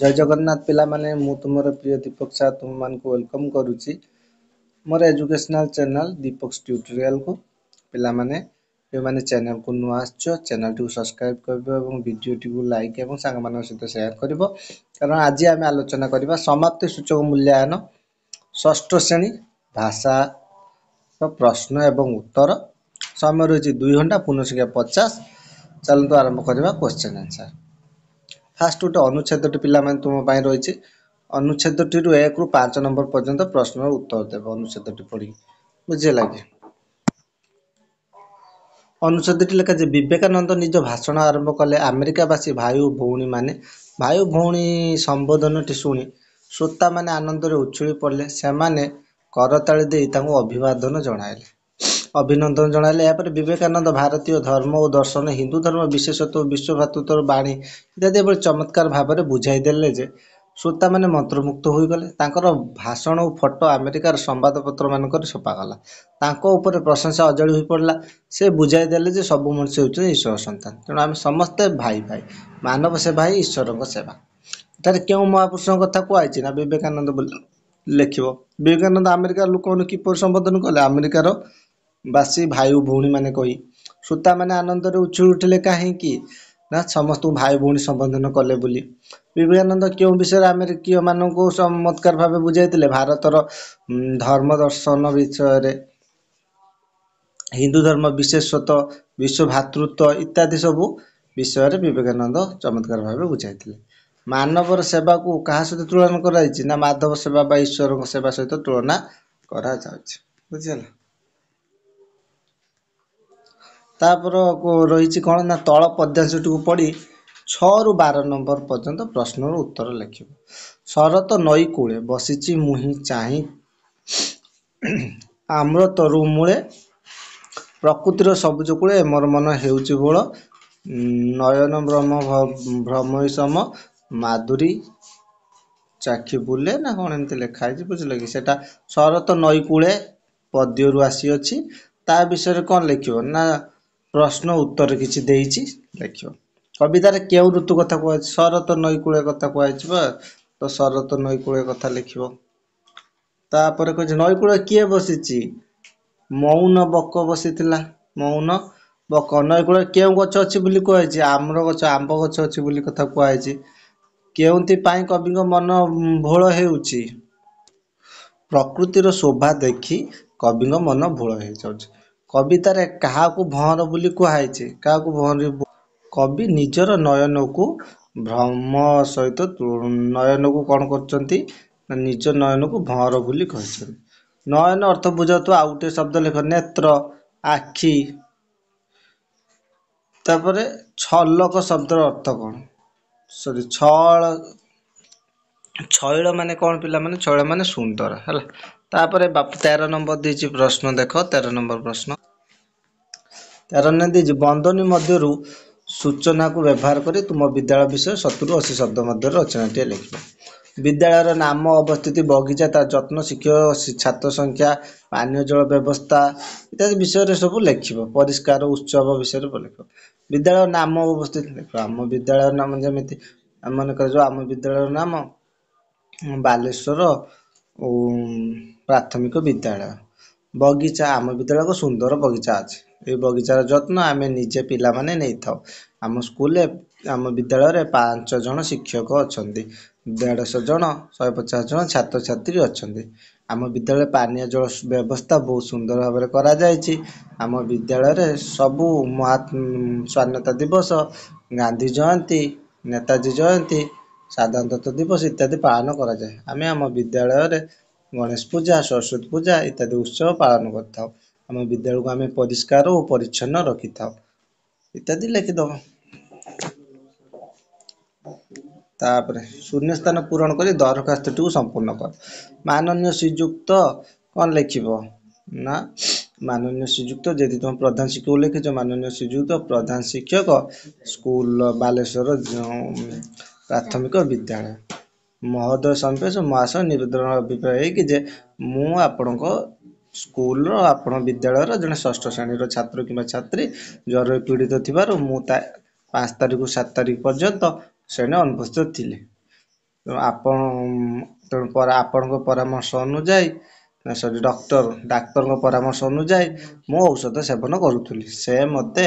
जय जगन्नाथ पिया माने मु म प्रिय दीपक साह त वेलकम गरु मोर एजुकेशनल च्याने दीपक को माने जे माने पिया को नु आछो आस टू सब्सक्राइब एवं भिडियो टी संग साङ्ग सहित शेयर करबो कारण आज आम आलोचना समाप्ति सूचक मूल्यांकन षष्ठ श्रेणी भाषा प्रश्न एवं उत्तर समय रह दुई घन्टा पूर्णसे पचास आरंभ करबा क्वश्चन आन्सर ফার্স্ট ଗୋଟେ ଅନୁଚ୍ଛେଦଟି ପିଲାମାନେ ତୁମ ପାଇଁ ରହିଛି ଅନୁଚ୍ଛେଦଟିରୁ ଏକରୁ ପାଞ୍ଚ ନମ୍ବର ପର୍ଯ୍ୟନ୍ତ ପ୍ରଶ୍ନର ଉତ୍ତର ଦେବ ଅନୁଚ୍ଛେଦଟି ପଢ଼ିକି ବୁଝିହେଲା କି ଅନୁଚ୍ଛେଦଟି ଲେଖାଯାଏ ବିବେକାନନ୍ଦ ନିଜ ଭାଷଣ ଆରମ୍ଭ କଲେ ଆମେରିକାବାସୀ ଭାଇ ଓ ଭଉଣୀମାନେ ଭାଇ ଓ ଭଉଣୀ ସମ୍ବୋଧନଟି ଶୁଣି ଶ୍ରୋତାମାନେ ଆନନ୍ଦରେ ଉଛୁଳି ପଡ଼ିଲେ ସେମାନେ କରତାଳି ଦେଇ ତାଙ୍କୁ ଅଭିବାଦନ ଜଣାଇଲେ অভিনন্দন জনাইলে এরপরে বিবেকানন্দ ভারতীয় ধর্ম ও দর্শন হিন্দু ধর্ম বিশেষত বিশ্ব ভ্রাতৃত্বর বাণী ইত্যাদি এভাবে চমৎকার ভাবে বুঝাই দেলে যে শ্রোতাମାନେ মন্ত্রমুগ্ধ ହୋଇଗଲେ ତାଙ୍କର ଭାଷଣ ଓ ଫଟୋ ଆମେରିକାର ସମ୍ବାଦପତ୍ରମାନଙ୍କରେ ଛପାଗଲା ତାଙ୍କ ଉପରେ ପ୍ରଶଂସା ଅଜାଡ଼ି ହୋଇପଡ଼ିଲା ସେ ବୁଝାଇ ଦେଲେ ଯେ ସବୁ ମଣିଷ ହେଉଛନ୍ତି ଈଶ୍ୱର ସନ୍ତାନ ତେଣୁ ଆମେ ସମସ୍ତେ ଭାଇ ଭାଇ ମାନବ ସେବା ହିଁ ଈଶ୍ୱରଙ୍କ ସେବା ଏଠାରେ କେଉଁ ମହାପୁରୁଷଙ୍କ କଥା କୁହାଯାଇଛି ନା ବିବେକାନନ୍ଦ ବୋଲି ଲେଖିବ ବିବେକାନନ୍ଦ ଆମେରିକାର ଲୋକମାନଙ୍କୁ କିପରି ସମ୍ବୋଧନ କଲେ ଆମେରିକାର ବାସୀ ଭାଇ ଭଉଣୀମାନେ କହି ଶ୍ରୋତାମାନେ ଆନନ୍ଦରେ ଉଛୁଳି ଉଠିଲେ କାହିଁକି ନା ସମସ୍ତଙ୍କୁ ଭାଇ ଭଉଣୀ ସମ୍ବୋଧନ କଲେ ବୋଲି ବିବେକାନନ୍ଦ କେଉଁ ବିଷୟରେ ଆମେରିକୀୟମାନଙ୍କୁ ଚମତ୍କାର ଭାବେ ବୁଝାଇଥିଲେ ଭାରତର ଧର୍ମ ଦର୍ଶନ ବିଷୟରେ ହିନ୍ଦୁ ଧର୍ମ ବିଶେଷତଃ ବିଶ୍ୱ ଭ୍ରାତୃତ୍ୱ ଇତ୍ୟାଦି ସବୁ ବିଷୟରେ ବିବେକାନନ୍ଦ ଚମତ୍କାର ଭାବେ ବୁଝାଇଥିଲେ ମାନବର ସେବାକୁ କାହା ସହିତ ତୁଳନା କରାଯାଇଛି ନା ମାଧବ ସେବା ବା ଈଶ୍ୱରଙ୍କ ସେବା ସହିତ ତୁଳନା କରାଯାଉଛି ବୁଝିହେଲା ତାପରେ ରହିଛି କ'ଣ ନା ତଳ ପଦ୍ୟାଂଶଟିକୁ ପଢ଼ି ଛଅରୁ ବାର ନମ୍ବର ପର୍ଯ୍ୟନ୍ତ ପ୍ରଶ୍ନର ଉତ୍ତର ଲେଖିବ ଶରତ ନଈ କୂଳେ ବସିଛି ମୁହିଁ ଚାହିଁ ଆମ୍ର ତରୁ ମୂଳେ ପ୍ରକୃତିର ସବୁଜ କୂଳେ ମୋର ମନ ହେଉଛି ବୋଳ ନୟନ ବ୍ରହ୍ମ ଭ୍ରମ ସମ ମାଧୁରୀ ଚାଖି ବୁଲେ ନା କ'ଣ ଏମିତି ଲେଖା ହେଇଛି ବୁଝିଲ କି ସେଟା ଶରତ ନଈ କୂଳେ ପଦ୍ୟରୁ ଆସିଅଛି ତା ବିଷୟରେ କ'ଣ ଲେଖିବ ନା ପ୍ରଶ୍ନ ଉତ୍ତର କିଛି ଦେଇଛି ଦେଖିବ କବିତାରେ କେଉଁ ଋତୁ କଥା କୁହାଯାଇଛି ଶରତ ନଈକୂଳ କଥା କୁହାଯାଇଛି ବା ତ ଶରତ ନଈକୂଳ କଥା ଲେଖିବ ତାପରେ କହିଛି ନଈକୂଳ କିଏ ବସିଛି ମୌନ ବକ ବସିଥିଲା ମୌନ ବକ ନଈକୂଳ କେଉଁ ଗଛ ଅଛି ବୋଲି କୁହାଯାଇଛି ଆମ୍ର ଗଛ ଆମ୍ବ ଗଛ ଅଛି ବୋଲି କଥା କୁହାଯାଇଛି କେଉଁଥି ପାଇଁ କବିଙ୍କ ମନ ଭୋଳ ହେଉଛି ପ୍ରକୃତିର ଶୋଭା ଦେଖି କବିଙ୍କ ମନ ଭୋଳ ହେଇଯାଉଛି କବିତାରେ କାହାକୁ ଭଅଁର ବୋଲି କୁହାହେଇଛି କାହାକୁ ଭଅଁର କବି ନିଜର ନୟନକୁ ଭ୍ରମ ସହିତ ନୟନକୁ କ'ଣ କରୁଛନ୍ତି ନା ନିଜ ନୟନକୁ ଭଅଁର ବୋଲି କହିଛନ୍ତି ନୟନ ଅର୍ଥ ବୁଝାଉଥିବା ଆଉ ଗୋଟିଏ ଶବ୍ଦ ଲେଖ ନେତ୍ର ଆଖି ତାପରେ ଛଲକ ଶବ୍ଦର ଅର୍ଥ କ'ଣ ସରି ଛଳ ଛୈଳ ମାନେ କ'ଣ ପିଲାମାନେ ଛଇଳ ମାନେ ସୁନ୍ଦର ହେଲା ତାପରେ ବାପୁ ତେର ନମ୍ବର ଦେଇଛି ପ୍ରଶ୍ନ ଦେଖ ତେର ନମ୍ବର ପ୍ରଶ୍ନ ତେର ନମ୍ବର ଦେଇଛି ବନ୍ଦନୀ ମଧ୍ୟରୁ ସୂଚନାକୁ ବ୍ୟବହାର କରି ତୁମ ବିଦ୍ୟାଳୟ ବିଷୟରେ ସତୁରୁ ଅଶୀ ଶବ୍ଦ ମଧ୍ୟରେ ରଚନାଟିଏ ଲେଖିବ ବିଦ୍ୟାଳୟର ନାମ ଅବସ୍ଥିତି ବଗିଚା ତା ଯତ୍ନ ଶିକ୍ଷକ ଛାତ୍ର ସଂଖ୍ୟା ପାନୀୟ ଜଳ ବ୍ୟବସ୍ଥା ଇତ୍ୟାଦି ବିଷୟରେ ସବୁ ଲେଖିବ ପରିଷ୍କାର ଉତ୍ସବ ବିଷୟରେ ଲେଖିବ ବିଦ୍ୟାଳୟ ନାମ ଅବସ୍ଥିତି ଲେଖିବ ଆମ ବିଦ୍ୟାଳୟର ନାମ ଯେମିତି ଆମେ ମନେକର ଯେଉଁ ଆମ ବିଦ୍ୟାଳୟର ନାମ ବାଲେଶ୍ୱର ପ୍ରାଥମିକ ବିଦ୍ୟାଳୟ ବଗିଚା ଆମ ବିଦ୍ୟାଳୟ ଏକ ସୁନ୍ଦର ବଗିଚା ଅଛି ଏଇ ବଗିଚାର ଯତ୍ନ ଆମେ ନିଜେ ପିଲାମାନେ ନେଇଥାଉ ଆମ ସ୍କୁଲରେ ଆମ ବିଦ୍ୟାଳୟରେ ପାଞ୍ଚ ଜଣ ଶିକ୍ଷକ ଅଛନ୍ତି ଦେଢ଼ଶହ ଜଣ ଶହେ ପଚାଶ ଜଣ ଛାତ୍ରଛାତ୍ରୀ ଅଛନ୍ତି ଆମ ବିଦ୍ୟାଳୟ ପାନୀୟ ଜଳ ବ୍ୟବସ୍ଥା ବହୁତ ସୁନ୍ଦର ଭାବରେ କରାଯାଇଛି ଆମ ବିଦ୍ୟାଳୟରେ ସବୁ ମହା ସ୍ୱାଧୀନତା ଦିବସ ଗାନ୍ଧୀ ଜୟନ୍ତୀ ନେତାଜୀ ଜୟନ୍ତୀ ସାଧାରଣତଃ ଦିବସ ଇତ୍ୟାଦି ପାଳନ କରାଯାଏ ଆମେ ଆମ ବିଦ୍ୟାଳୟରେ ଗଣେଶ ପୂଜା ସରସ୍ଵତୀ ପୂଜା ଇତ୍ୟାଦି ଉତ୍ସବ ପାଳନ କରିଥାଉ ଆମ ବିଦ୍ୟାଳୟକୁ ଆମେ ପରିଷ୍କାର ଓ ପରିଚ୍ଛନ୍ନ ରଖିଥାଉ ଇତ୍ୟାଦି ଲେଖିଦେବ ତାପରେ ଶୂନ୍ୟ ସ୍ଥାନ ପୂରଣ କରି ଦରଖାସ୍ତଟିକୁ ସମ୍ପୂର୍ଣ୍ଣ କର ମାନନୀୟ ଶ୍ରୀଯୁକ୍ତ କ'ଣ ଲେଖିବ ନା ମାନନୀୟ ଶ୍ରୀଯୁକ୍ତ ଯଦି ତୁମେ ପ୍ରଧାନ ଶିକ୍ଷକ ଲେଖିଛ ମାନନୀୟ ଶ୍ରୀଯୁକ୍ତ ପ୍ରଧାନ ଶିକ୍ଷକ ସ୍କୁଲ ବାଲେଶ୍ୱର ପ୍ରାଥମିକ ବିଦ୍ୟାଳୟ ମହୋଦୟ ସମାବେଶ ମହାଶୟ ନିବେଦନ ଅଭିପ୍ରାୟ କି ଯେ ମୁଁ ଆପଣଙ୍କ ସ୍କୁଲର ଆପଣ ବିଦ୍ୟାଳୟର ଜଣେ ଷଷ୍ଠ ଶ୍ରେଣୀର ଛାତ୍ର କିମ୍ବା ଛାତ୍ରୀ ଜ୍ୱରରେ ପୀଡ଼ିତ ଥିବାରୁ ମୁଁ ତା ପାଞ୍ଚ ତାରିଖରୁ ସାତ ତାରିଖ ପର୍ଯ୍ୟନ୍ତ ସେଣେ ଅନୁପସ୍ଥିତ ଥିଲି ତେଣୁ ଆପଣ ତେଣୁ ଆପଣଙ୍କ ପରାମର୍ଶ ଅନୁଯାୟୀ ସରି ଡକ୍ଟର ଡାକ୍ତରଙ୍କ ପରାମର୍ଶ ଅନୁଯାୟୀ ମୁଁ ଔଷଧ ସେବନ କରୁଥିଲି ସେ ମୋତେ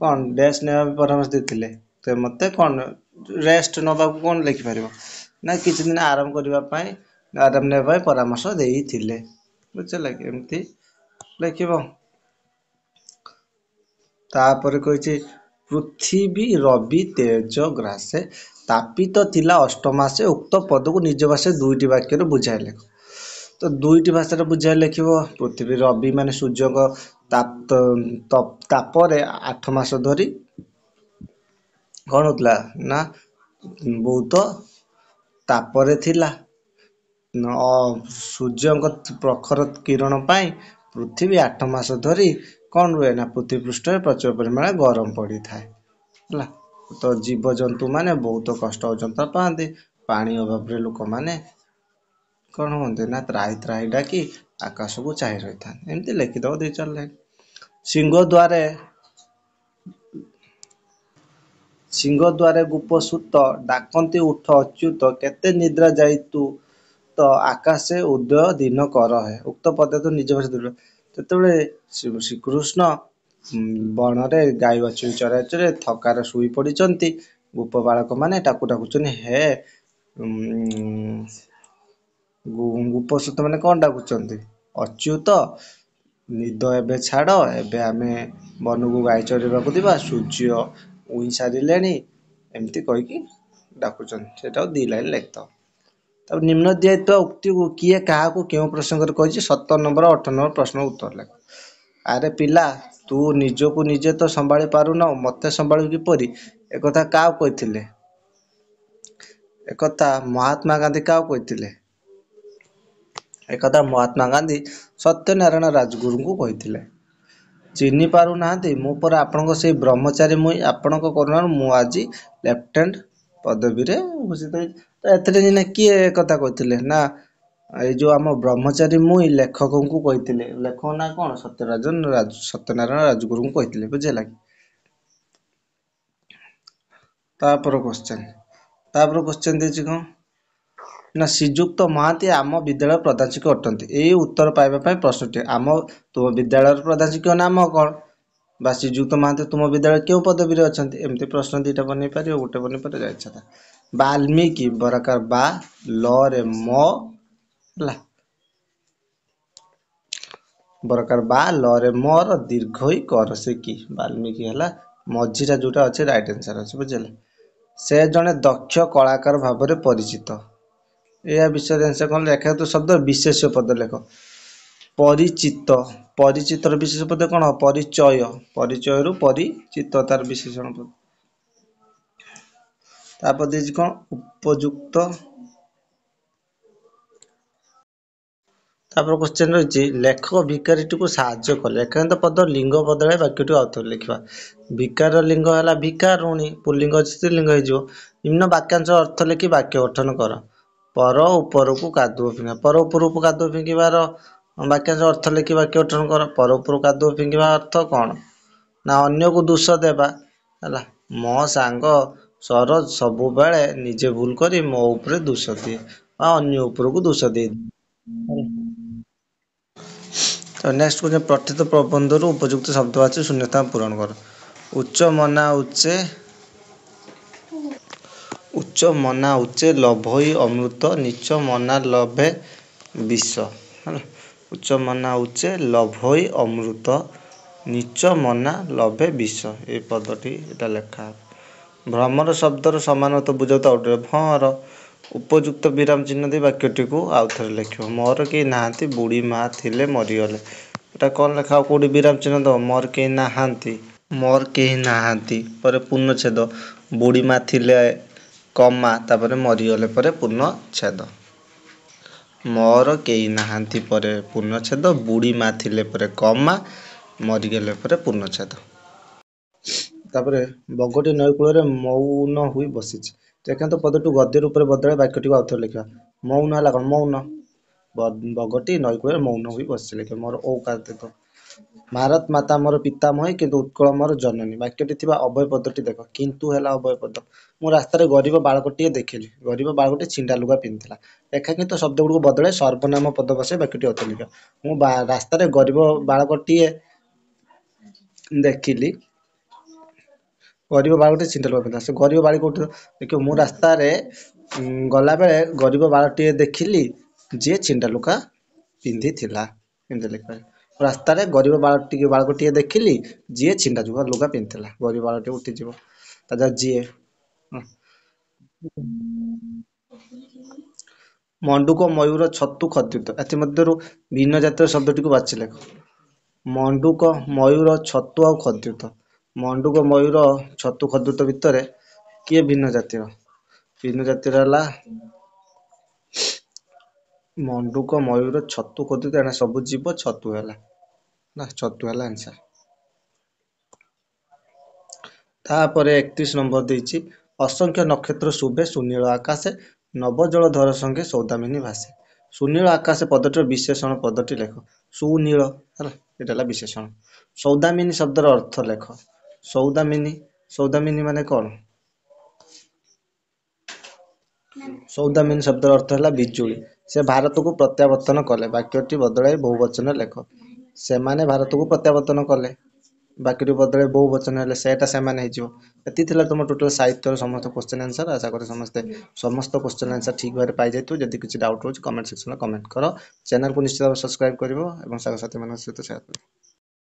କ'ଣ ଡ୍ରେସ୍ ନେବା ପାଇଁ ପରାମର୍ଶ ଦେଇଥିଲେ ସେ ମୋତେ କ'ଣ ରେଷ୍ଟ ନେବାକୁ କ'ଣ ଲେଖିପାରିବ ନା କିଛି ଦିନ ଆରାମ କରିବା ପାଇଁ ଆରାମ ନେବା ପାଇଁ ପରାମର୍ଶ ଦେଇଥିଲେ ବୁଝିଲା କି ଏମିତି ଲେଖିବ ତାପରେ କହିଛି ପୃଥିବୀ ରବି ତେଜ ଗ୍ରାସେ ତାପିତ ଥିଲା ଅଷ୍ଟମାସେ ଉକ୍ତ ପଦକୁ ନିଜ ଭାଷା ଦୁଇଟି ବାକ୍ୟରେ ବୁଝାଇ ଲେଖ ତ ଦୁଇଟି ଭାଷାରେ ବୁଝାଇ ଲେଖିବ ପୃଥିବୀ ରବି ମାନେ ସୂର୍ଯ୍ୟଙ୍କ ତାପରେ ଆଠ ମାସ ଧରି କ'ଣ ହେଉଥିଲା ନା ବହୁତ ତାପରେ ଥିଲା ସୂର୍ଯ୍ୟଙ୍କ ପ୍ରଖର କିରଣ ପାଇଁ ପୃଥିବୀ ଆଠ ମାସ ଧରି କ'ଣ ରୁହେ ନା ପୃଥିବୀ ପୃଷ୍ଠରେ ପ୍ରଚୁର ପରିମାଣରେ ଗରମ ପଡ଼ିଥାଏ ହେଲା ତ ଜୀବଜନ୍ତୁମାନେ ବହୁତ କଷ୍ଟ ଯନ୍ତ୍ରଣା ପାଆନ୍ତି ପାଣି ଅଭାବରେ ଲୋକମାନେ କ'ଣ ହୁଅନ୍ତି ନା ତ୍ରାହି ତ୍ରାହି ଡାକି ଆକାଶକୁ ଚାହିଁ ରହିଥାନ୍ତି ଏମିତି ଲେଖିଦେବ ଦୁଇ ଚାରି ଲାଇନ୍ ସିଂହ ଦ୍ୱାରେ ସିଂହ ଦ୍ୱାରେ ଗୋପସୂତ ଡାକନ୍ତି ଉଠ ଅଚ୍ୟୁତ କେତେ ନିଦ୍ରା ଯାଇ ତୁ ତ ଆକାଶେ ଉଦୟ ଦିନ କରହେ ଉକ୍ତ ପଦାର୍ଥ ନିଜ ଭାଷା ଦୂର ଯେତେବେଳେ ଶ୍ରୀକୃଷ୍ଣ ବଣରେ ଗାଈ ବାଛୁରୀ ଚରାଚରେ ଥକାରେ ଶୋଇ ପଡ଼ିଛନ୍ତି ଗୋପ ବାଳକମାନେ ତାକୁ ଡାକୁଛନ୍ତି ହେ ଗୋପସୂତ ମାନେ କ'ଣ ଡାକୁଛନ୍ତି ଅଚ୍ୟୁତ ନିଦ ଏବେ ଛାଡ଼ ଏବେ ଆମେ ବନକୁ ଗାଈ ଚରିବାକୁ ଯିବା ସୂର୍ଯ୍ୟ ଉଇଁ ସାରିଲେଣି ଏମିତି କହିକି ଡାକୁଛନ୍ତି ସେଟାକୁ ଦୁଇ ଲାଇନ୍ ଲେଖିଥାଉ ତାପରେ ନିମ୍ନ ଦିଆଯାଇଥିବା ଉକ୍ତିକୁ କିଏ କାହାକୁ କେଉଁ ପ୍ରସଙ୍ଗରେ କହିଛି ସତର ନମ୍ବର ଅଠର ନମ୍ବର ପ୍ରଶ୍ନ ଉତ୍ତର ଲେଖ ଆରେ ପିଲା ତୁ ନିଜକୁ ନିଜେ ତ ସମ୍ଭାଳି ପାରୁନ ମୋତେ ସମ୍ଭାଳୁ କିପରି ଏକଥା କାହାକୁ କହିଥିଲେ ଏକଥା ମହାତ୍ମା ଗାନ୍ଧୀ କାହାକୁ କହିଥିଲେ ଏକଥା ମହାତ୍ମା ଗାନ୍ଧୀ ସତ୍ୟନାରାୟଣ ରାଜଗୁରୁଙ୍କୁ କହିଥିଲେ ଚିହ୍ନି ପାରୁନାହାନ୍ତି ମୁଁ ପରେ ଆପଣଙ୍କ ସେଇ ବ୍ରହ୍ମଚାରୀ ମୁଇଁ ଆପଣଙ୍କ କରୁଣାରୁ ମୁଁ ଆଜି ଲେଫ୍ଟନାଣ୍ଟ ପଦବୀରେ ଭୂଷିତ ହେଇଛି ତ ଏଥିରେ ଜିନା କିଏ କଥା କହିଥିଲେ ନା ଏଇ ଯେଉଁ ଆମ ବ୍ରହ୍ମଚାରୀ ମୁଇଁ ଲେଖକଙ୍କୁ କହିଥିଲେ ଲେଖକ ନା କ'ଣ ସତ୍ୟରାଜନ ରାଜୁ ସତ୍ୟନାରାୟଣ ରାଜଗୁରୁଙ୍କୁ କହିଥିଲେ ବୁଝିହେଲା କି ତାପର କ୍ୱେଶ୍ଚନ୍ ତାପର କ୍ୱେଶ୍ଚନ୍ ଦେଇଛି କ'ଣ ନା ଶ୍ରୀଯୁକ୍ତ ମହାନ୍ତି ଆମ ବିଦ୍ୟାଳୟ ପ୍ରଧାନ ଶିକ୍ଷକ ଅଟନ୍ତି ଏହି ଉତ୍ତର ପାଇବା ପାଇଁ ପ୍ରଶ୍ନଟି ଆମ ତୁମ ବିଦ୍ୟାଳୟର ପ୍ରଧାନ ଶିକ୍ଷକ ନାମ କ'ଣ ବା ଶ୍ରୀଯୁକ୍ତ ମହାନ୍ତି ତୁମ ବିଦ୍ୟାଳୟ କେଉଁ ପଦବୀରେ ଅଛନ୍ତି ଏମିତି ପ୍ରଶ୍ନ ଦୁଇଟା ବନେଇ ପାରିବ ଗୋଟେ ବନେଇ ପାରିବ ଇଚ୍ଛା ତା ବାଲ୍ମୀକି ବରାକାର ବା ରେ ମ ହେଲା ବରକାର ବା ରେ ମର ଦୀର୍ଘ ଇ କର ସେ କି ବାଲ୍ମୀକି ହେଲା ମଝିଟା ଯେଉଁଟା ଅଛି ରାଇଟ୍ ଆନ୍ସର୍ ଅଛି ବୁଝିଲେ ସେ ଜଣେ ଦକ୍ଷ କଳାକାର ଭାବରେ ପରିଚିତ ଏହା ବିଷୟରେ ଆନ୍ସର କ'ଣ ଲେଖା ହେଉଥିବ ଶବ୍ଦ ବିଶେଷ ପଦ ଲେଖ ପରିଚିତ ପରିଚିତର ବିଶେଷ ପଦ କ'ଣ ପରିଚୟ ପରିଚୟରୁ ପରିଚିତ ତାର ବିଶେଷଣ ପଦ ତାପରେ ଦେଇଛି କ'ଣ ଉପଯୁକ୍ତ ତାପରେ କ୍ୱେଶ୍ଚିନ୍ ରହିଛି ଲେଖକ ଭିକାରୀଟିକୁ ସାହାଯ୍ୟ କଲେ ଲେଖାନ୍ତ ପଦ ଲିଙ୍ଗ ବଦଳାଇ ଆଉ ଆଉଥରେ ଲେଖିବା ଭିକାର ଲିଙ୍ଗ ହେଲା ଭିକାରୁଣୀ ପୁଲିଙ୍ଗ ଅଛି ସ୍ତ୍ରୀଲିଙ୍ଗ ହେଇଯିବ ନିମ୍ନ ବାକ୍ୟାଂଶ ଅର୍ଥ ଲେଖି ବାକ୍ୟ ଗଠନ କର ପର ଉପରକୁ କାଦୁଅ ଫିଙ୍ଗା ପର ଉପରକୁ କାଦୁଅ ଫିଙ୍ଗିବାର ବାକ୍ୟାଂଶ ଅର୍ଥ ଲେଖି ବାକ୍ୟ ଉଠାଣ କର ପର ଉପରକୁ କାଦୁଅ ଫିଙ୍ଗିବା ଅର୍ଥ କ'ଣ ନା ଅନ୍ୟକୁ ଦୋଷ ଦେବା ହେଲା ମୋ ସାଙ୍ଗ ସରୋଜ ସବୁବେଳେ ନିଜେ ଭୁଲ କରି ମୋ ଉପରେ ଦୋଷ ଦିଏ ବା ଅନ୍ୟ ଉପରକୁ ଦୋଷ ଦେଇ ତ ନେକ୍ସଟ କହୁଛନ୍ତି ପ୍ରଠିତ ପ୍ରବନ୍ଧରୁ ଉପଯୁକ୍ତ ଶବ୍ଦ ଅଛି ଶୂନ୍ୟତା ପୂରଣ କର ଉଚ୍ଚ ମନା ଉଚ୍ଚେ ଉଚ୍ଚ ମନା ଉଚ୍ଚେ ଲଭଇ ଅମୃତ ନୀଚ ମନା ଲଭେ ବିଷ ଉଚ୍ଚ ମନା ଉଚ୍ଚେ ଲଭଇ ଅମୃତ ନୀଚ ମନା ଲଭେ ବିଷ ଏ ପଦଟି ଏଇଟା ଲେଖା ଭ୍ରମର ଶବ୍ଦର ସମାନତ ବୁଝାଉ ତ ଭ୍ରମର ଉପଯୁକ୍ତ ବିରାମ ଚିହ୍ନ ଦେଇ ବାକ୍ୟଟିକୁ ଆଉ ଥରେ ଲେଖିବ ମୋର କେହି ନାହାନ୍ତି ବୁଢ଼ୀ ମା ଥିଲେ ମରିଗଲେ ଏଇଟା କ'ଣ ଲେଖା ହେବ କେଉଁଠି ବିରାମ ଚିହ୍ନ ଦେବ ମୋର କେହି ନାହାନ୍ତି ମୋର କେହି ନାହାନ୍ତି ପରେ ପୂର୍ଣ୍ଣଚ୍ଛେଦ ବୁଢ଼ୀ ମା ଥିଲେ କମା ତାପରେ ମରିଗଲେ ପରେ ପୂର୍ଣ୍ଣଚ୍ଛେଦ ମୋର କେହି ନାହାନ୍ତି ପରେ ପୂର୍ଣ୍ଣଚ୍ଛେଦ ବୁଢ଼ୀମା ଥିଲେ ପରେ କମା ମରିଗଲେ ପରେ ପୂର୍ଣ୍ଣଚ୍ଛେଦ ତାପରେ ବଗଟି ନଈକୂଳରେ ମୌନ ହୋଇ ବସିଛି ଦେଖନ୍ତୁ ପଦଟୁ ଗଦ୍ୟ ରୂପରେ ବଦଳାଇ ବାକ୍ୟଟିକୁ ଆଉଥରେ ଲେଖିବା ମୌନ ହେଲା କ'ଣ ମୌନ ବଗଟି ନଈକୂଳରେ ମୌନ ହୋଇ ବସିଛି ଲେଖିବା ମୋର ଓ କାର୍ତ୍ତିକ ଭାରତ ମାତା ମୋର ପିତାମହୀ କିନ୍ତୁ ଉତ୍କଳ ମୋର ଜନନୀ ବାକ୍ୟଟି ଥିବା ଅଭୟ ପଦଟି ଦେଖ କିନ୍ତୁ ହେଲା ଅଭୟ ପଦ ମୁଁ ରାସ୍ତାରେ ଗରିବ ବାଳକଟିଏ ଦେଖିଲି ଗରିବ ବାଳକଟି ଛିଣ୍ଡା ଲୁଗା ପିନ୍ଧିଥିଲା ରେଖାଙ୍କିତ ଶବ୍ଦ ଗୁଡ଼ିକୁ ବଦଳାଇ ସର୍ବନାମ ପଦ ବସାଇ ବାକ୍ୟଟି ଅତିଲିଖ ମୁଁ ରାସ୍ତାରେ ଗରିବ ବାଳକଟିଏ ଦେଖିଲି ଗରିବ ବାଳକଟି ଛିଣ୍ଡା ଲୁଗା ପିନ୍ଧିଲା ସେ ଗରିବ ବାଳକ ଦେଖିବ ମୁଁ ରାସ୍ତାରେ ଗଲାବେଳେ ଗରିବ ବାଳକଟିଏ ଦେଖିଲି ଯିଏ ଛିଣ୍ଡା ଲୁଗା ପିନ୍ଧିଥିଲା ଏମିତି ଲେଖିପାରିବେ ରାସ୍ତାରେ ଗରିବ ବାଳଟିକି ବାଳକଟିଏ ଦେଖିଲି ଯିଏ ଛିଣ୍ଡା ଯୁଗ ଲୁଗା ପିନ୍ଧିଥିଲା ଗରିବ ବାଳଟି ଉଠିଯିବ ତା ଯାହା ଯିଏ ମଣ୍ଡୁକ ମୟୂର ଛତୁ ଖଦିତ ଏଥିମଧ୍ୟରୁ ଭିନ୍ନ ଜାତୀୟ ଶବ୍ଦଟିକୁ ବାଛି ଲେଖ ମଣ୍ଡୁକ ମୟୂର ଛତୁ ଆଉ ଖଦ୍ୟୁତ ମଣ୍ଡୁକ ମୟୂର ଛତୁ ଖଦ୍ୟୁତ ଭିତରେ କିଏ ଭିନ୍ନ ଜାତିର ଭିନ୍ନ ଜାତିର ହେଲା ମଣ୍ଡୁକ ମୟୂର ଛତୁ ଖୋଜୁ ତ ଏଣେ ସବୁ ଜୀବ ଛତୁ ହେଲା ନା ଛତୁ ହେଲା ଆନ୍ସାର ତାପରେ ଏକତିରିଶ ନମ୍ବର ଦେଇଛି ଅସଂଖ୍ୟ ନକ୍ଷତ୍ର ଶୁଭେ ସୁନୀଳ ଆକାଶେ ନବଜଳ ଧର ସଙ୍ଗେ ସୌଦାମିନୀ ଭାସେ ସୁନୀଳ ଆକାଶ ପଦଟିର ବିଶେଷଣ ପଦଟି ଲେଖ ସୁନୀଳ ହେଲା ଏଇଟା ହେଲା ବିଶେଷଣ ସୌଦାମିନୀ ଶବ୍ଦର ଅର୍ଥ ଲେଖ ସୌଦାମିନୀ ସୌଦାମିନୀ ମାନେ କ'ଣ ସୌଦା ମିନ୍ ଶବ୍ଦର ଅର୍ଥ ହେଲା ବିଜୁଳି ସେ ଭାରତକୁ ପ୍ରତ୍ୟାବର୍ତ୍ତନ କଲେ ବାକ୍ୟଟି ବଦଳାଇ ବହୁବଚନ ଲେଖ ସେମାନେ ଭାରତକୁ ପ୍ରତ୍ୟାବର୍ତ୍ତନ କଲେ ବାକ୍ୟଟି ବଦଳାଇ ବହୁବଚନ ହେଲେ ସେଟା ସେମାନେ ହେଇଯିବ ଏତିକି ଥିଲା ତୁମ ଟୋଟାଲ ସାହିତ୍ୟର ସମସ୍ତ କ୍ୱେଶ୍ଚିନ୍ ଆନ୍ସର୍ ଆଶା କରେ ସମସ୍ତେ ସମସ୍ତ କ୍ୱେଶ୍ଚିନ୍ ଆନ୍ସର୍ ଠିକ୍ ଭାବରେ ପାଇଯାଇଥିବ ଯଦି କିଛି ଡାଉଟ୍ ରହୁଛି କମେଣ୍ଟ ସେକ୍ସନ୍ରେ କମେଣ୍ଟ କର ଚ୍ୟାନେଲ୍କୁ ନିଶ୍ଚିତ ଭାବେ ସବସ୍କ୍ରାଇବ୍ କରିବ ଏବଂ ସାଙ୍ଗସାଥିମାନଙ୍କ ସହିତ ସେୟାର୍ କରିବ